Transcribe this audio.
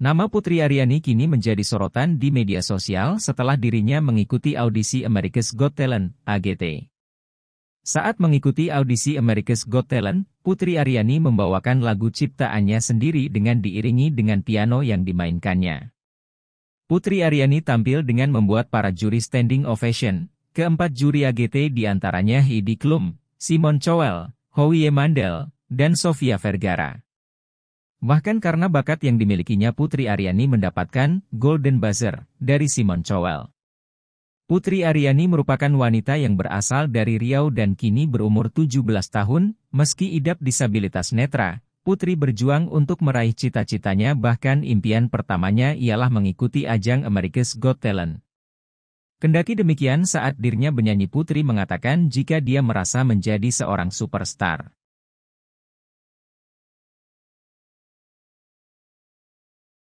Nama Putri Ariani kini menjadi sorotan di media sosial setelah dirinya mengikuti audisi America's Got Talent, AGT. Saat mengikuti audisi America's Got Talent, Putri Ariani membawakan lagu ciptaannya sendiri dengan diiringi dengan piano yang dimainkannya. Putri Ariani tampil dengan membuat para juri standing ovation. Keempat juri AGT diantaranya Heidi Klum, Simon Cowell, Howie Mandel, dan Sofia Vergara. Bahkan karena bakat yang dimilikinya Putri Aryani mendapatkan Golden Buzzer dari Simon Cowell. Putri Aryani merupakan wanita yang berasal dari Riau dan kini berumur 17 tahun, meski idap disabilitas netra, Putri berjuang untuk meraih cita-citanya bahkan impian pertamanya ialah mengikuti ajang America's Got Talent. Kendaki demikian saat dirinya bernyanyi Putri mengatakan jika dia merasa menjadi seorang superstar.